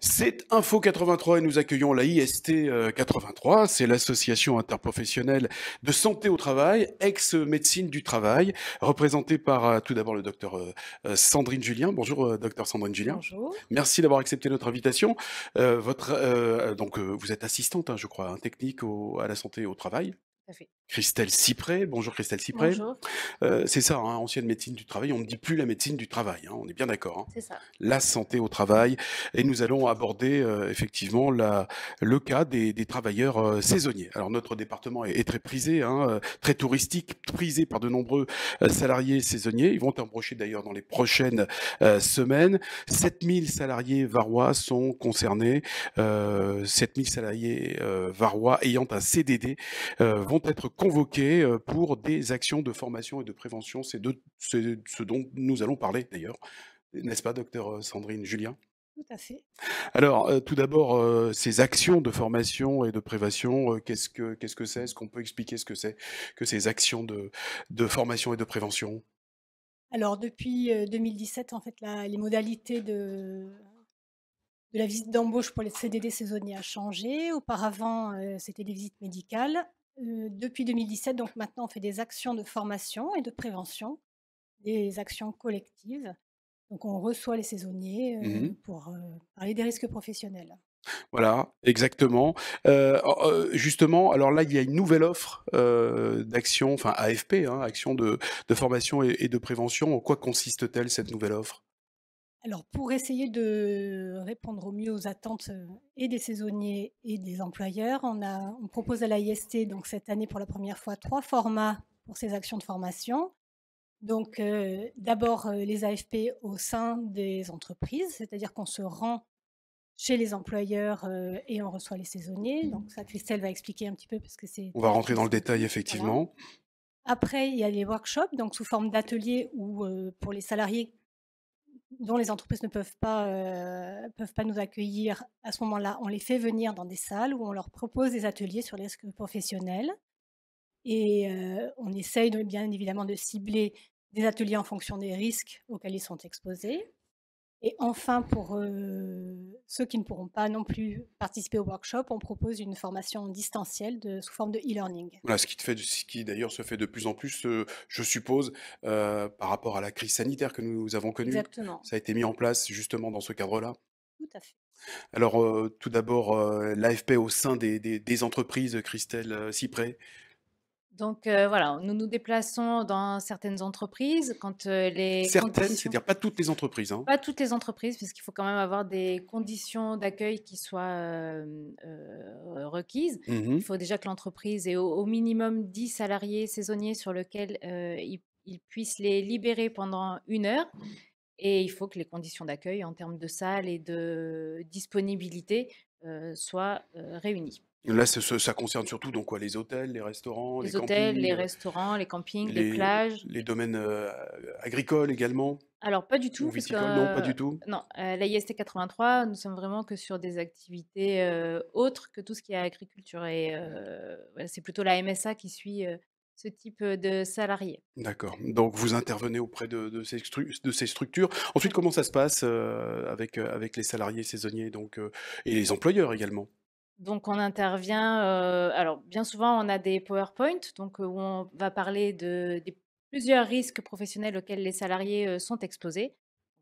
C'est Info 83 et nous accueillons la euh, IST 83, c'est l'association interprofessionnelle de santé au travail, ex-médecine du travail, représentée par euh, tout d'abord le docteur euh, Sandrine Julien. Bonjour docteur Sandrine Julien. Bonjour. Merci d'avoir accepté notre invitation. votre, donc vous êtes assistante, hein, je crois, un hein, technique à la santé au travail. Christelle Cyprès, bonjour Christelle Cyprès, Bonjour. Euh, c'est ça, hein, ancienne médecine du travail, on ne dit plus la médecine du travail, hein, on est bien d'accord. Hein. C'est ça. La santé au travail, et nous allons aborder euh, effectivement le cas des, travailleurs euh, saisonniers. Alors notre département est, très prisé, très touristique, prisé par de nombreux salariés saisonniers, ils vont embrocher d'ailleurs dans les prochaines semaines. 7000 salariés varois sont concernés, 7000 salariés varois ayant un CDD vont être convoqués euh, pour des actions de formation et de prévention. C'est ce dont nous allons parler d'ailleurs, n'est-ce pas, docteur euh, Sandrine Julien tout à fait. Alors, euh, tout d'abord, ces actions de formation et de prévention, qu'est-ce que qu'est-ce que c'est Est-ce qu'on peut expliquer ce que c'est que ces actions de, formation et de prévention Alors, depuis 2017, en fait, les modalités de, de la visite d'embauche pour les CDD saisonniers a changé. Auparavant, c'était des visites médicales. Euh, depuis 2017, donc maintenant, on fait des actions de formation et de prévention, des actions collectives. Donc on reçoit les saisonniers euh, mmh pour euh, parler des risques professionnels. Voilà, exactement. Oh, oh, justement, alors là, il y a une nouvelle offre d'action, enfin AFP, hein, action de, formation et, de prévention. En quoi consiste-t-elle cette nouvelle offre alors, pour essayer de répondre au mieux aux attentes euh, et des saisonniers et des employeurs, on, a, on propose à IST donc cette année pour la première fois, trois formats pour ces actions de formation. Donc, euh, d'abord, euh, les AFP au sein des entreprises, c'est-à-dire qu'on se rend chez les employeurs et on reçoit les saisonniers. Donc, ça, Christelle va expliquer un petit peu parce que c'est. On va rentrer dans le détail, effectivement. Après, il y a les workshops, donc sous forme d'ateliers ou pour les salariés dont les entreprises ne euh, peuvent pas, nous accueillir, à ce moment-là, on les fait venir dans des salles où on leur propose des ateliers sur les risques professionnels. Et euh, on essaye bien évidemment de cibler des ateliers en fonction des risques auxquels ils sont exposés. Et enfin, pour euh, ceux qui ne pourront pas non plus participer au workshop, on propose une formation distancielle sous forme de e-learning. Voilà, ce qui, d'ailleurs se fait de plus en plus, euh, je suppose, euh, par rapport à la crise sanitaire que nous avons connue. Exactement. Ça a été mis en place justement dans ce cadre-là. Tout à fait. Alors, tout d'abord, l'AFP au sein des, des entreprises, Christelle Cyprès, donc euh, voilà, nous nous déplaçons dans certaines entreprises quand euh, les certaines, c'est-à-dire pas toutes les entreprises. Hein. Pas toutes les entreprises, parce qu'il faut quand même avoir des conditions d'accueil qui soient euh, requises. Il mmh faut déjà que l'entreprise ait au, minimum 10 salariés saisonniers sur lesquels ils il puissent les libérer pendant une heure. Et il faut que les conditions d'accueil en termes de salles et de disponibilité euh, soit euh, réunis. Là, ça, concerne surtout donc quoi, les hôtels, les restaurants, les, hôtels, les restaurants, les campings, les, plages, les domaines euh, agricoles également. Alors pas du tout, puisque non, pas du tout. Non, la 83, nous sommes vraiment que sur des activités autres que tout ce qui est agriculture et c'est plutôt la MSA qui suit ce type de salariés. D'accord. Donc vous intervenez auprès de, ces, de, ces, structures. Ensuite, comment ça se passe avec, avec les salariés saisonniers donc, et les employeurs également donc on intervient, alors bien souvent on a des PowerPoint, donc où on va parler de, plusieurs risques professionnels auxquels les salariés sont exposés.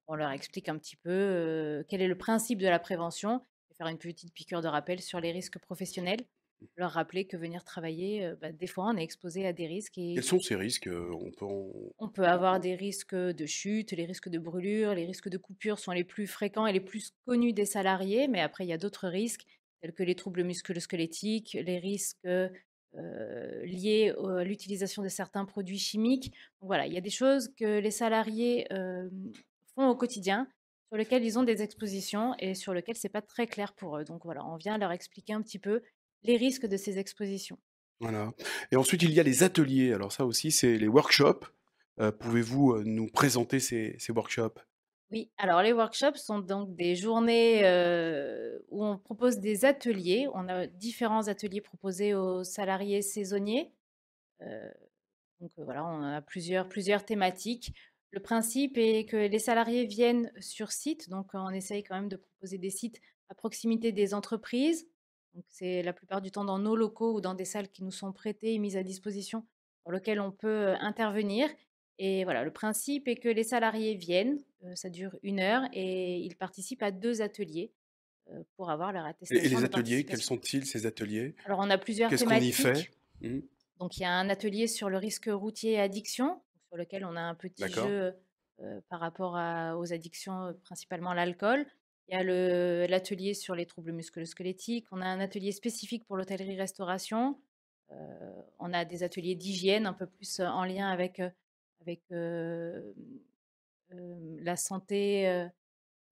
On leur explique un petit peu quel est le principe de la prévention, et faire une petite piqûre de rappel sur les risques professionnels leur rappeler que venir travailler, bah, des fois, on est exposé à des risques. Quels sont ces risques on, peut On peut avoir des risques de chute, les risques de brûlure, les risques de coupure sont les plus fréquents et les plus connus des salariés, mais après, il y a d'autres risques, tels que les troubles musculo-squelettiques, les risques liés à l'utilisation de certains produits chimiques. voilà, il y a des choses que les salariés font au quotidien sur lesquelles ils ont des expositions et sur lesquelles n'est pas très clair pour eux. Donc voilà, on vient leur expliquer un petit peu les risques de ces expositions. Voilà. Et ensuite, il y a les ateliers. Alors ça aussi, c'est les workshops. Euh, pouvez-vous euh, nous présenter ces, workshops oui, alors les workshops sont donc des journées euh, où on propose des ateliers. On a différents ateliers proposés aux salariés saisonniers. donc voilà, on a plusieurs, plusieurs thématiques. Le principe est que les salariés viennent sur site, donc on essaye quand même de proposer des sites à proximité des entreprises c'est la plupart du temps dans nos locaux ou dans des salles qui nous sont prêtées et mises à disposition pour lesquelles on peut intervenir. Et voilà, le principe est que les salariés viennent, ça dure une heure, et ils participent à deux ateliers pour avoir leur attestation. Et les ateliers, quels sont-ils ces ateliers Alors on a plusieurs Qu'est-ce qu'on y fait mmh. Donc il y a un atelier sur le risque routier et addiction, sur lequel on a un petit jeu par rapport aux addictions, principalement l'alcool. Il y a l'atelier sur les troubles musculo On a un atelier spécifique pour l'hôtellerie-restauration. Euh, on a des ateliers d'hygiène un peu plus euh, en lien avec, euh, avec la santé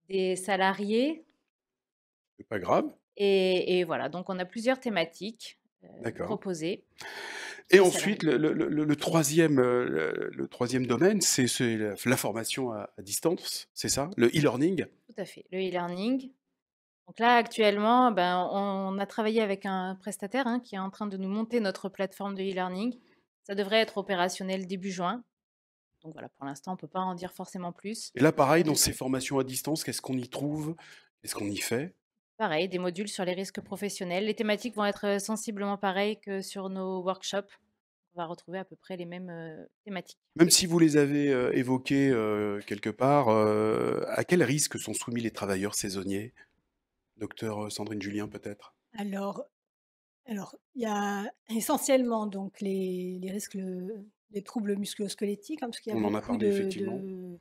des salariés. C'est pas grave. Et, voilà, donc on a plusieurs thématiques proposées. Et ensuite, le, troisième, le, troisième domaine, c'est la formation à distance, c'est ça Le e-learning tout à fait, le e-learning. Donc là, actuellement, ben, on a travaillé avec un prestataire hein, qui est en train de nous monter notre plateforme de e-learning. Ça devrait être opérationnel début juin. Donc voilà, pour l'instant, on ne peut pas en dire forcément plus. Et là, pareil, dans ces formations à distance, qu'est-ce qu'on y trouve Qu'est-ce qu'on y fait Pareil, des modules sur les risques professionnels. Les thématiques vont être euh, sensiblement pareilles que sur nos workshops on va retrouver à peu près les mêmes thématiques. Même si vous les avez évoquées quelque part, à quels risques sont soumis les travailleurs saisonniers Docteur Sandrine Julien, peut-être Alors, alors, il y a essentiellement donc les, les risques des troubles musculosquelettiques, hein, parce qu'il y a beaucoup de,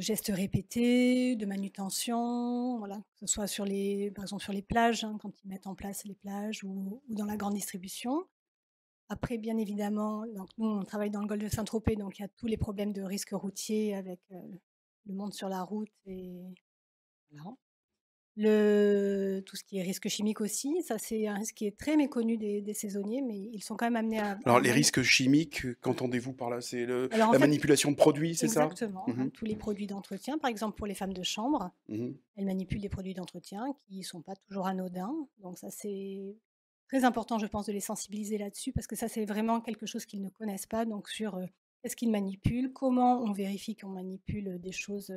gestes répétés, de manutention, voilà, que ce soit sur les, par exemple sur les plages, hein, quand ils mettent en place les plages ou dans la grande distribution. Après, bien évidemment, donc nous, on travaille dans le golfe de Saint-Tropez, donc il y a tous les problèmes de risque routier avec euh, le monde sur la route et le, tout ce qui est risque chimique aussi. Ça, c'est un risque qui est très méconnu des, saisonniers, mais ils sont quand même amenés à. Alors, les risques chimiques, euh, qu'entendez-vous par là C'est la manipulation de produits, c'est ça Exactement. Hein, mhm. tous les produits d'entretien, par exemple pour les femmes de chambre, mhm. elles manipulent des produits d'entretien qui ne sont pas toujours anodins. Donc, ça, c'est très important, je pense, de les sensibiliser là-dessus, parce que ça, c'est vraiment quelque chose qu'ils ne connaissent pas, donc sur ce qu'ils manipulent, comment on vérifie qu'on manipule des choses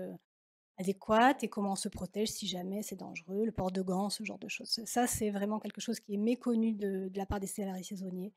adéquates, et comment on se protège si jamais c'est dangereux, le port de gants, ce genre de choses. Ça, c'est vraiment quelque chose qui est méconnu de, de la part des salariés saisonniers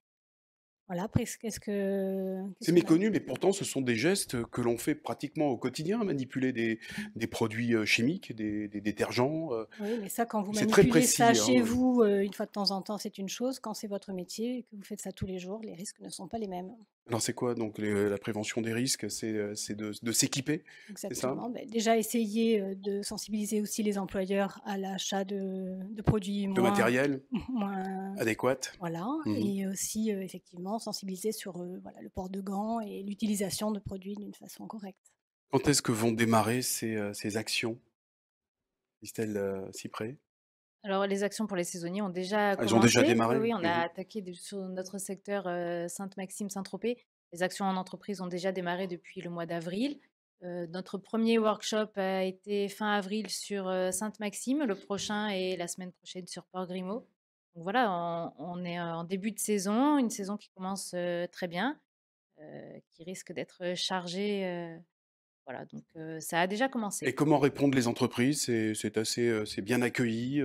qu'est-ce que. c'est méconnu, mais pourtant, ce sont des gestes que l'on fait pratiquement au quotidien, manipuler des, mmh. produits chimiques, des, détergents. Oui, mais ça, quand vous manipulez ça hein, chez vous, une fois de temps en temps, c'est une chose. Quand c'est votre métier que vous faites ça tous les jours, les risques ne sont pas les mêmes. Alors, c'est quoi, donc, la prévention des risques C'est de, s'équiper Exactement. Bah, déjà, essayer de sensibiliser aussi les employeurs à l'achat de, produits moins. De matériel Moins. Adéquat. Voilà. Mmh et aussi, effectivement, sensibiliser sur euh, voilà, le port de gants et l'utilisation de produits d'une façon correcte. Quand est-ce que vont démarrer ces, euh, actions, Estelle euh, près alors, les actions pour les saisonniers ont déjà commencé. Ah, elles ont déjà démarré. Oui, on a attaqué sur notre secteur Sainte-Maxime, Saint-Tropez. Les actions en entreprise ont déjà démarré depuis le mois d'avril. notre premier workshop a été fin avril sur Sainte-Maxime. Le prochain est la semaine prochaine sur Port Grimaud. Donc voilà, on, est en début de saison, une saison qui commence très bien, qui risque d'être chargée. voilà, donc ça a déjà commencé. Et comment répondent les entreprises C'est assez, c'est bien accueilli,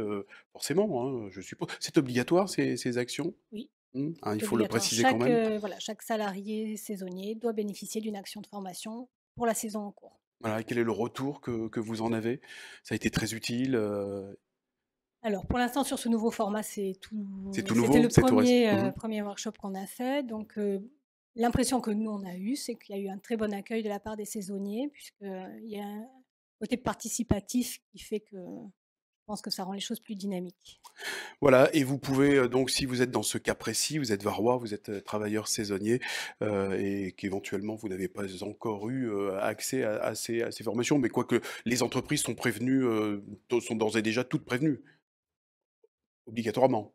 forcément, hein, je suppose. C'est obligatoire ces, ces actions Oui, mmh, hein, Il faut le préciser quand même. voilà, chaque salarié saisonnier doit bénéficier d'une action de formation pour la saison en cours. Voilà, quel est le retour que, vous en avez Ça a été très utile. Alors pour l'instant sur ce nouveau format, c'est tout. C'est tout nouveau. C'était le premier, euh, mmh premier workshop qu'on a fait. Donc euh, l'impression que nous on a eue, c'est qu'il y a eu un très bon accueil de la part des saisonniers, puisqu'il euh, y a un côté participatif qui fait que je pense que ça rend les choses plus dynamiques. Voilà, et vous pouvez donc, si vous êtes dans ce cas précis, vous êtes varois, vous êtes travailleur saisonnier et qu'éventuellement vous n'avez pas encore eu accès à, ces, formations, mais quoique les entreprises sont prévenues, sont d'ores et déjà toutes prévenues obligatoirement.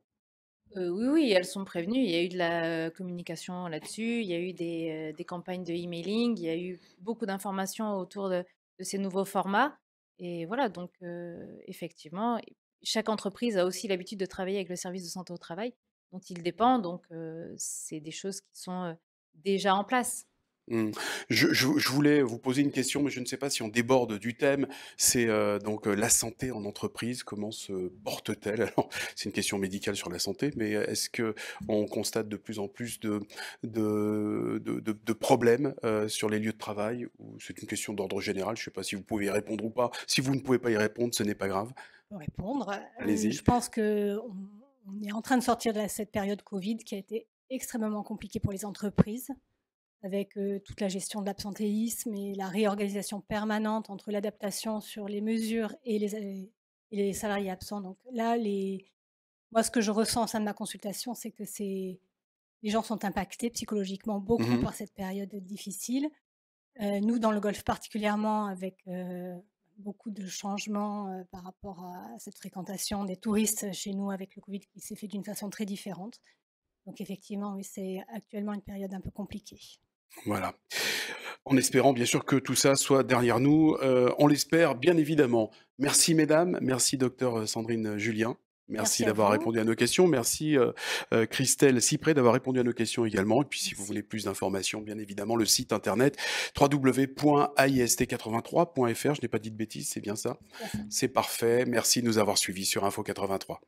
oui, oui, elles sont prévenues. Il y a eu de la communication là-dessus, il y a eu des, campagnes de emailing, il y a eu beaucoup d'informations autour de, ces nouveaux formats. Et voilà, donc effectivement, chaque entreprise a aussi l'habitude de travailler avec le service de santé au travail dont il dépend. Donc, c'est des choses qui sont déjà en place. Mmh. Je, voulais vous poser une question, mais je ne sais pas si on déborde du thème. C'est euh, donc euh, la santé en entreprise, comment se porte-t-elle Alors, c'est une question médicale sur la santé, mais euh, est-ce que on constate de plus en plus de, problèmes sur les lieux de travail C'est une question d'ordre général. Je ne sais pas si vous pouvez y répondre ou pas. Si vous ne pouvez pas y répondre, ce n'est pas grave. Répondre. Je pense qu'on est en train de sortir de cette période Covid qui a été extrêmement compliquée pour les entreprises avec toute la gestion de l'absentéisme et la réorganisation permanente entre l'adaptation sur les mesures et les, salariés absents. Donc là, moi, ce que je ressens au sein de ma consultation, c'est que les gens sont impactés psychologiquement beaucoup mmh par cette période difficile. nous, dans le Golfe particulièrement, avec beaucoup de changements par rapport à cette fréquentation des touristes chez nous avec le Covid qui s'est fait d'une façon très différente. Donc effectivement, oui, c'est actuellement une période un peu compliquée. Voilà. En espérant bien sûr que tout ça soit derrière nous. Euh, on l'espère bien évidemment. Merci mesdames, merci docteur euh, Sandrine euh, Julien. Merci, d'avoir répondu à nos questions. Merci Christelle Cyprès d'avoir répondu à nos questions également. Et puis si vous voulez plus d'informations, bien évidemment, le site internet www.aist83.fr. Je n'ai pas dit de bêtises, c'est bien ça C'est parfait. Merci de nous avoir suivis sur Info 83.